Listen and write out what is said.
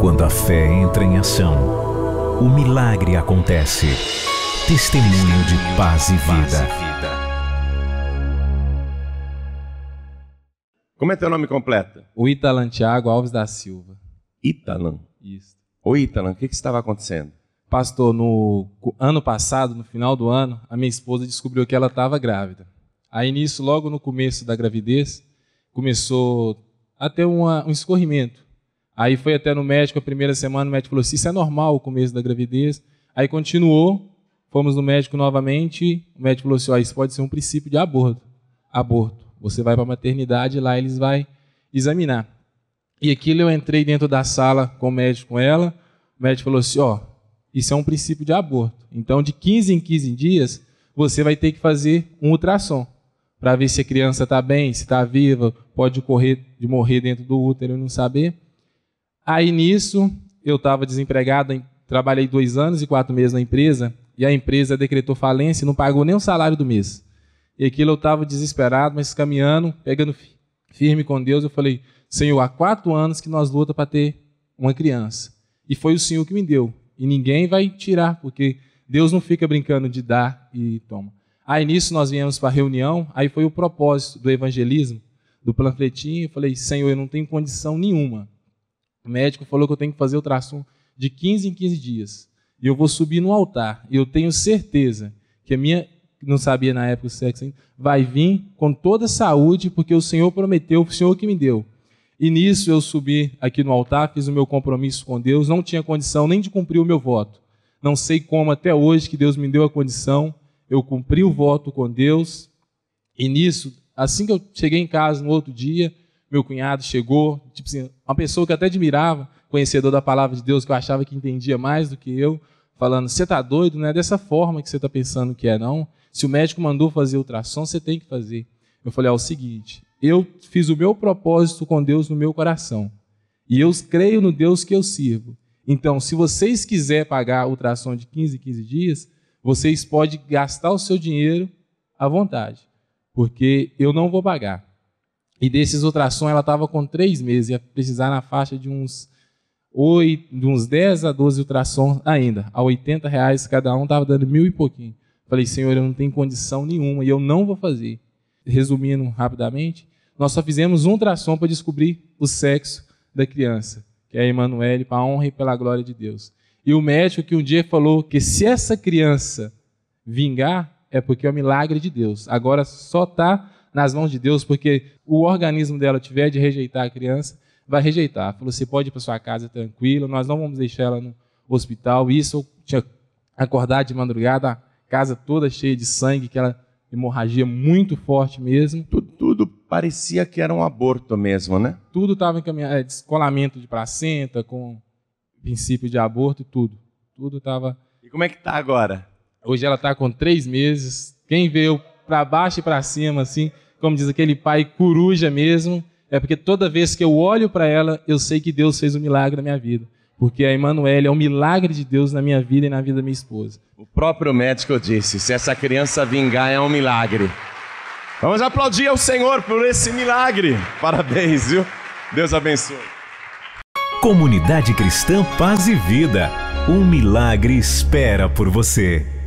Quando a fé entra em ação, o milagre acontece. Testemunho de paz e vida. Como é teu nome completo? O Italan Tiago Alves da Silva. Italan? Isso. Ô Italan, o que, que estava acontecendo? Pastor, no ano passado, no final do ano, a minha esposa descobriu que ela estava grávida. Aí nisso, logo no começo da gravidez, começou a ter uma, um escorrimento Aí foi até no médico a primeira semana, o médico falou assim: isso é normal o começo da gravidez. Aí continuou, fomos no médico novamente, o médico falou assim: isso pode ser um princípio de aborto. Aborto. Você vai para a maternidade, lá eles vão examinar. E aquilo eu entrei dentro da sala com o médico, com ela. O médico falou assim: ó, isso é um princípio de aborto. Então, de 15 em 15 dias, você vai ter que fazer um ultrassom para ver se a criança está bem, se está viva, pode correr de morrer dentro do útero e não saber. Aí nisso, eu estava desempregado, trabalhei dois anos e quatro meses na empresa, e a empresa decretou falência e não pagou nem o salário do mês. E aquilo eu estava desesperado, mas caminhando, pegando firme com Deus, eu falei, Senhor, há quatro anos que nós luta para ter uma criança. E foi o Senhor que me deu. E ninguém vai tirar, porque Deus não fica brincando de dar e toma. Aí nisso nós viemos para a reunião, aí foi o propósito do evangelismo, do panfletinho, eu falei, Senhor, eu não tenho condição nenhuma o médico falou que eu tenho que fazer ultrassom de 15 em 15 dias. E eu vou subir no altar. E eu tenho certeza que a minha, não sabia na época o sexo ainda, vai vir com toda a saúde, porque o Senhor prometeu, o Senhor que me deu. E nisso eu subi aqui no altar, fiz o meu compromisso com Deus, não tinha condição nem de cumprir o meu voto. Não sei como até hoje que Deus me deu a condição, eu cumpri o voto com Deus. E nisso, assim que eu cheguei em casa no outro dia, meu cunhado chegou, tipo assim, uma pessoa que eu até admirava, conhecedor da palavra de Deus, que eu achava que entendia mais do que eu, falando: Você está doido? Não é dessa forma que você está pensando que é, não. Se o médico mandou fazer ultrassom, você tem que fazer. Eu falei: É o seguinte, eu fiz o meu propósito com Deus no meu coração. E eu creio no Deus que eu sirvo. Então, se vocês quiserem pagar ultrassom de 15 15 dias, vocês podem gastar o seu dinheiro à vontade, porque eu não vou pagar. E desses ultrassom ela estava com três meses, ia precisar na faixa de uns, 8, de uns 10 a 12 ultrassons ainda, a 80 reais cada um, estava dando mil e pouquinho. Falei, senhor, eu não tenho condição nenhuma e eu não vou fazer. Resumindo rapidamente, nós só fizemos um ultrassom para descobrir o sexo da criança, que é a Emanuele, para a honra e pela glória de Deus. E o médico que um dia falou que se essa criança vingar, é porque é um milagre de Deus. Agora só está nas mãos de Deus, porque o organismo dela tiver de rejeitar a criança, vai rejeitar. Falou: você pode ir para sua casa tranquila, nós não vamos deixar ela no hospital. Isso eu tinha acordado de madrugada, a casa toda cheia de sangue, que ela hemorragia muito forte mesmo. Tudo, tudo parecia que era um aborto mesmo, né? Tudo estava encaminhado, caminhada, é, descolamento de placenta, com princípio de aborto, e tudo. Tudo estava. E como é que tá agora? Hoje ela está com três meses. Quem vê o para baixo e para cima, assim, como diz aquele pai coruja mesmo. É porque toda vez que eu olho para ela, eu sei que Deus fez um milagre na minha vida. Porque a Emanuele é um milagre de Deus na minha vida e na vida da minha esposa. O próprio médico disse: se essa criança vingar, é um milagre. Vamos aplaudir ao Senhor por esse milagre. Parabéns, viu? Deus abençoe. Comunidade Cristã Paz e Vida. Um milagre espera por você.